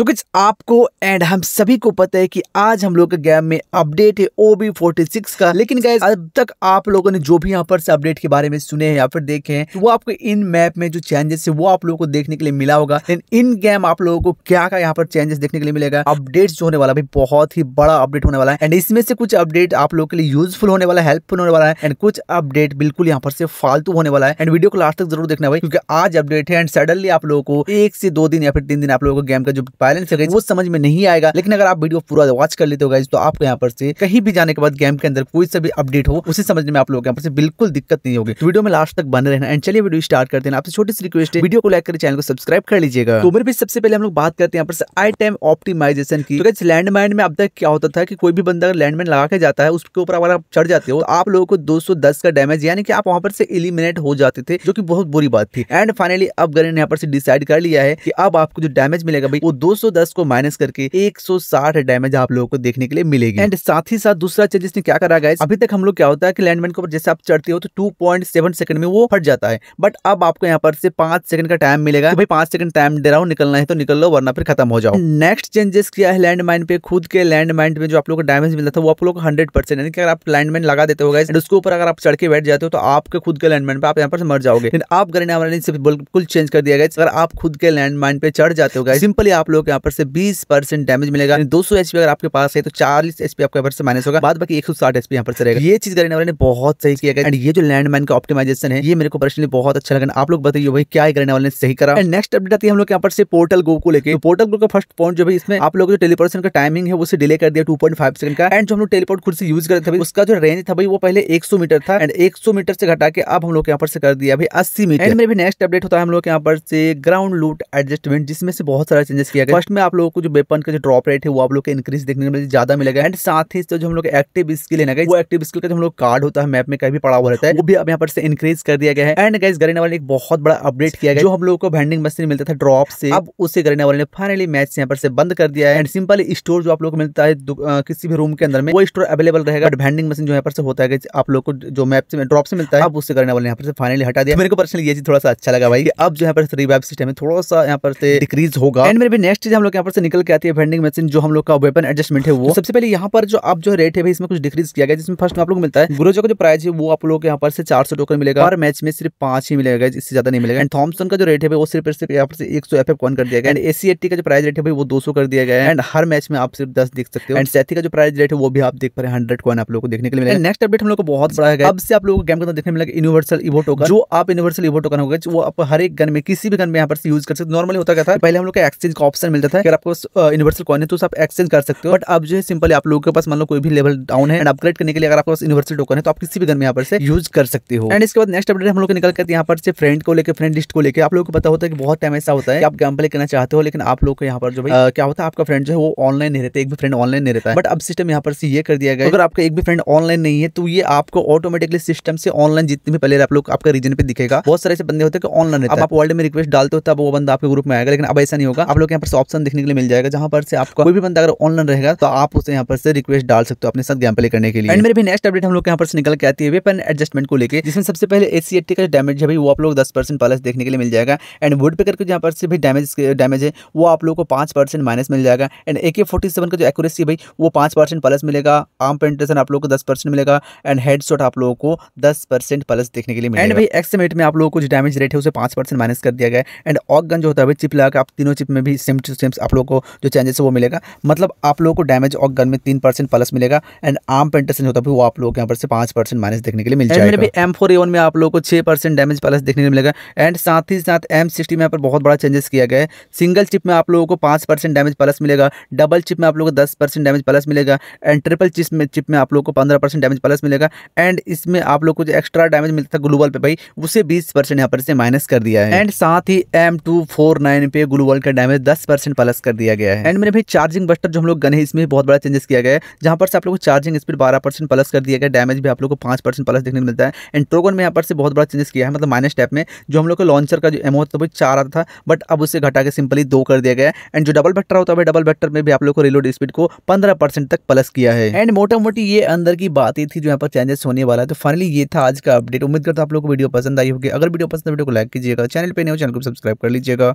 तो कुछ आपको एंड हम सभी को पता है कि आज हम लोग के गेम में अपडेट है ओ बी फोर्टी सिक्स का लेकिन गैस अब तक आप लोगों ने जो भी यहाँ पर से अपडेट के बारे में सुने हैं या फिर देखे हैं तो वो आपको इन मैप में जो चेंजेस है वो आप लोगों को देखने के लिए मिला होगा लेकिन इन गेम आप लोगों को क्या का यहाँ पर चेंजेस देखने के लिए मिलेगा अपडेट जो होने वाला भी बहुत ही बड़ा अपडेट होने वाला है एंड इसमें से कुछ अपडेट आप लोग के लिए यूजफुल होने वाला है हेल्पफुल होने वाला है एंड कुछ अपडेट बिल्कुल यहाँ पर से फालतू होने वाला है एंड वीडियो को लास्ट तक जरूर देखना भाई क्योंकि आज अपडेट है एंड सडनली आप लोगों को एक से दो दिन या फिर तीन दिन आप लोगों को गेम का जो वायलेंस है वो समझ में नहीं आएगा लेकिन अगर आप वीडियो पूरा वॉच कर लेते हो गाइज तो आपको यहाँ पर से कहीं भी जाने के बाद गेम के अंदर कोई सभी अपडेट हो उसे समझने में आप लोग यहाँ पर से बिल्कुल दिक्कत नहीं होगी वीडियो में लास्ट तक बने रहना एंड चलिए वीडियो स्टार्ट करते हैं आपसे छोटी सी रिक्वेस्ट है वीडियो को लाइक कर चैनल को सब्सक्राइब कर लीजिएगा तो मेरे भी सबसे पहले हम लोग बात करते हैं यहाँ पर आई टाइम ऑप्टिमाइजेशन की तो लैंडमाइन में अब तक क्या होता था कि कोई भी बंदा अगर लैंडमाइन लगा के जाता है उसके ऊपर अगर आप चढ़ जाते हो आप लोगों को 210 का डैमेज यानी कि आप वहाँ पर से इलिमिनेट हो जाते थे जो कि बहुत बुरी बात थी एंड फाइनली अब गरी ने यहाँ पर से डिसाइड कर लिया है कि अब आपको जो डैमेज मिलेगा भाई वो दो 210 को माइनस करके 160 डैमेज आप लोगों को देखने के लिए मिलेगी एंड साथ ही साथ दूसरा चीज इसने क्या करा गया अभी तक हम लोग क्या होता है कि लैंडमैन के ऊपर जैसे आप चढ़ते हो तो टू पॉइंट सेकंड में वो फट जाता है बट अब आपको यहाँ पर से पांच सेकंड का टाइम मिलेगा भाई पांच सेकंड टाइम दे रहा हूँ निकलना है तो निकल लो वरना फिर खत्म हो जाओ नेक्स्ट चेंजेस किया है लैंड पे खुद के लैंड माइन में जो आप लोग को डैमेज मिलता था वो आप लोग हंड्रेड परसेंट यानी कि अगर आप लैंड माइन लगा देते हो गए उसके ऊपर अगर आप चढ़ के बैठ जाते हो तो आपके खुद के लैंड माइन पे आप यहाँ पर मर जाओगे आप करने वाले बिल्कुल चेंज कर दिया गया अगर आप खुद के लैंड पे चढ़ जाते हो गए सिंपली आप लोग लोग यहाँ पर से बीस परसेंट डैमेज मिलेगा दो सौ अगर आपके पास है तो चालीस एचपी आपके पर से माइनस होगा बाद बाकी एक सौ साठ एचपी यहाँ पर से रहेगा ये चीज करने वाले ने बहुत सही किया गया एंड ये जो लैंड का ऑप्टिमाइजेशन है ये मेरे को पर्सनली बहुत अच्छा लगा आप लोग बताइए भाई क्या ग्रेनेवर ने सही करा एंड नेक्स्ट अपडेट आती है हम लोग यहाँ पर से पोर्टल गो को लेकर पोर्टल गो का फर्स्ट पॉइंट जो है इसमें आप लोग जो टेलीपोर्टेशन का टाइमिंग है उसे डिले कर दिया टू सेकंड का एंड जो हम लोग टेलीपोर्ट खुद से यूज करते थे उसका जो रेंज था भाई वो पहले एक मीटर था एंड एक मीटर से घटा के अब हम लोग यहाँ पर से कर दिया भाई अस्सी मीटर एंड में भी नेक्स्ट अपडेट होता है हम लोग यहाँ पर से ग्राउंड लूट एडजस्टमेंट जिसमें से बहुत सारा चेंजेस किया फर्स्ट में आप लोगों को जो वेपन का जो ड्रॉप रेट है वो आप लोग को इंक्रीज देखने को ज्यादा मिलेगा एंड साथ ही जो हम लोग एक्टिव स्किल है वो एक्टिव स्किल का जो हम लोग कार्ड होता है मैप में कहीं भी पड़ा हुआ रहता है वो भी अब यहाँ पर से इंक्रीज कर दिया गया है एंड गैस गरीना वाले एक बहुत बड़ा अपडेट किया गया जो हम लोग को भेंडिंग मशीन मिलता था ड्रॉप से अब उसे गरीना वाले ने फाइनली मैच यहाँ पर से बंद कर दिया है एंड सिंपल स्टोर जो आप लोग को मिलता है किसी भी रूम के अंदर में वो स्टोर अवेलेबल रहेगा बट मशीन जो यहाँ पर से होता है आप लोग को जो मैप से ड्रॉप से मिलता है अब उससे गरीना वाले यहाँ पर से फाइनली हटा दिया मेरे को पर्सनली ये चीज थोड़ा सा अच्छा लगा भाई अब जो यहाँ पर रिवाइव सिस्टम है थोड़ा सा यहाँ पर से डिक्रीज होगा एंड मेरे नेक्स्ट नेक्स्ट चीज हम लोग यहाँ पर से निकल के आती है वेंडिंग मशीन जो हम लोग का वेपन एडजस्टमेंट है वो तो सबसे पहले यहाँ पर जो आप जो रेट है इसमें कुछ डिक्रीज किया गया जिसमें फर्स्ट में आप लोग मिलता है गुरोजो का जो प्राइस है वो आप लोग यहाँ पर से चार सौ टोकन मिलेगा और मैच में सिर्फ पांच ही मिलेगा इससे ज्यादा नहीं मिलेगा एंड थॉमसन का जो रेट है वो सिर्फ सिर्फ यहाँ पर एक सौ एफ एफ कर दिया गया एंड एसी एट्टी का जो प्राइस रेट है वो दो सौ कर दिया गया एंड हर मैच में आप सिर्फ दस देख सकते हो एंड सैथी का जो प्राइस रेट है वो भी आप देख पा रहे हैं हंड्रेड कॉन आप लोग को देखने के लिए मिलेगा नेक्स्ट अपडेट हम लोग को बहुत बड़ा है अब से आप लोग को गेम का देखने मिलेगा यूनिवर्सल इवो टोकन जो आप यूनिवर्सल इवो टोकन होगा वो आप हर एक गन में किसी भी गन में यहाँ पर यूज कर सकते नॉर्मली होता क्या था पहले हम लोग का एक्सचेंज का ऑप्शन ऑप्शन मिलता था है अगर आपको यूनिवर्सल कॉइन है तो आप एक्सचेंज कर सकते हो बट अब जो है सिंपली आप लोगों के पास मान लो कोई भी लेवल डाउन है एंड अपग्रेड करने के लिए अगर आपके पास यूनिवर्सल टोकन है तो आप किसी भी गन में यहाँ पर से यूज कर सकते हो एंड इसके बाद नेक्स्ट अपडेट हम लोग निकल करते यहाँ पर से फ्रेंड को लेकर फ्रेंड लिस्ट को लेकर आप लोगों को पता होता है कि बहुत टाइम ऐसा होता है आप गेम प्ले करना चाहते हो लेकिन आप लोग को यहाँ पर जो क्या होता है आपका फ्रेंड जो है वो ऑनलाइन नहीं रहता एक भी फ्रेंड ऑनलाइन नहीं रहता है बट अब सिस्टम यहाँ पर से ये कर दिया गया अगर आपका एक भी फ्रेंड ऑनलाइन नहीं है तो ये आपको ऑटोमेटिकली सिस्टम से ऑनलाइन जितने भी प्लेयर आप लोग आपका रीजन पे दिखेगा बहुत सारे ऐसे बंदे होते हैं कि ऑनलाइन आप वर्ल्ड में रिक्वेस्ट डालते हो तब वो बंदा आपके ग्रुप में आएगा लेकिन अब ऐसा नहीं होगा आप लोग यहाँ पर ऑप्शन देखने के लिए मिल जाएगा जहां पर से आपका कोई भी बंदा अगर ऑनलाइन रहेगा तो आप उसे यहाँ पर से रिक्वेस्ट डाल सकते हो अपने साथ गेम प्ले करने के लिए एंड मेरे भी नेक्स्ट अपडेट हम लोग यहाँ पर से निकल के आती है वेपन एडजस्टमेंट को लेकर जिसमें सबसे पहले ए का डैमेज है भाई वो आप लोग दस परसेंट प्लस देखने के लिए मिल जाएगा एंड वुड पेकर के यहाँ पर से भी डैमेज डैमेज है वो आप लोग को पांच परसेंट माइनस मिल जाएगा एंड ए के फोर्टी सेवन का जो एक्यूरेसी भाई वो पांच परसेंट प्लस मिलेगा आर्म पेंटेशन आप लोग को दस परसेंट मिलेगा एंड हेड आप लोगों को दस परसेंट प्लस देखने के लिए एंड भाई एक्समेट में आप लोग को जो डैमेज रेट है उसे पांच परसेंट माइनस कर दिया गया एंड ऑक गन जो होता है चिप लगा आप तीनों चिप में भी सेम टू सेम्स आप लोगों को जो चेंजेस है वो मिलेगा मतलब आप लोगों को डैमेज और गन में तीन परसेंट प्लस मिलेगा एंड आम पेंटेशन होता है वो आप लोग यहाँ पर से पाँच परसेंट माइनस देखने के लिए मिल जाएगा भी एम फोर एवन में आप लोग को छः परसेंट डैमेज प्लस देखने को मिलेगा एंड साथ ही साथ एम सिक्सटी में यहाँ पर बहुत बड़ा चेंजेस किया गया है सिंगल चिप में आप लोगों को पाँच परसेंट डैमेज प्लस मिलेगा डबल चिप में आप लोगों को दस परसेंट डैमेज प्लस मिलेगा एंड ट्रिपल चिप में चिप में आप लोग को पंद्रह परसेंट डैमेज प्लस मिलेगा एंड इसमें आप लोग को जो एक्स्ट्रा डैमेज मिलता था ग्लोबल पे भाई उसे बीस परसेंट यहाँ पर से माइनस कर दिया है एंड साथ ही एम टू फोर नाइन पे ग्लोबल का डैमेज दस परसेंट प्लस कर दिया गया है एंड मेरे भाई चार्जिंग बस्टर जो हम लोग गन है इसमें बहुत बड़ा चेंजेस किया गया है जहां पर से आप लोग चार्जिंग स्पीड बारह परसेंट प्लस कर दिया गया डैमेज भी आप लोग को पांच परसेंट प्लस देखने को मिलता है एंड ट्रोगन में यहाँ पर से बहुत बड़ा चेंजेस किया है मतलब माइनस टैप में जो हम लोग को लॉन्चर का जो एमो होता भाई चार आता था बट अब उसे घटा के सिंपली दो कर दिया गया एंड जो डबल बैटर होता है डबल बैटर में भी आप लोग को रिलोड स्पीड को पंद्रह तक प्लस किया है एंड मोटा मोटी ये अंदर की बात ही थी जो यहाँ पर चेंजेस होने वाला है तो फाइनली ये था आज का अपडेट उम्मीद करता आप लोग को वीडियो पसंद आई होगी अगर वीडियो पसंद वीडियो को लाइक कीजिएगा चैनल पर नहीं हो चैनल को सब्सक्राइब कर लीजिएगा